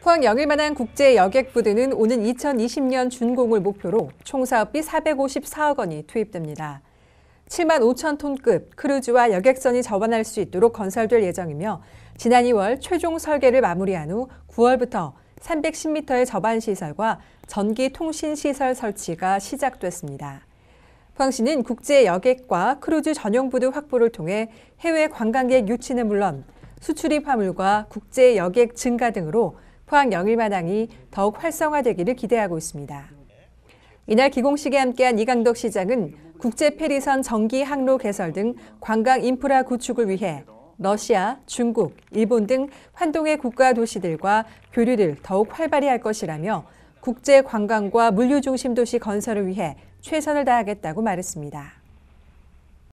포항 영일만항 국제 여객 부두는 오는 2020년 준공을 목표로 총 사업비 454억 원이 투입됩니다. 7만 5천 톤급 크루즈와 여객선이 접안할 수 있도록 건설될 예정이며 지난 2월 최종 설계를 마무리한 후 9월부터 310m의 접안 시설과 전기 통신 시설 설치가 시작됐습니다. 포항시는 국제 여객과 크루즈 전용 부두 확보를 통해 해외 관광객 유치는 물론 수출입 화물과 국제 여객 증가 등으로 포항 영일마당이 더욱 활성화되기를 기대하고 있습니다. 이날 기공식에 함께한 이강덕 시장은 국제 페리선 정기 항로 개설 등 관광 인프라 구축을 위해 러시아, 중국, 일본 등 환동의 국가 도시들과 교류를 더욱 활발히 할 것이라며 국제 관광과 물류 중심 도시 건설을 위해 최선을 다하겠다고 말했습니다.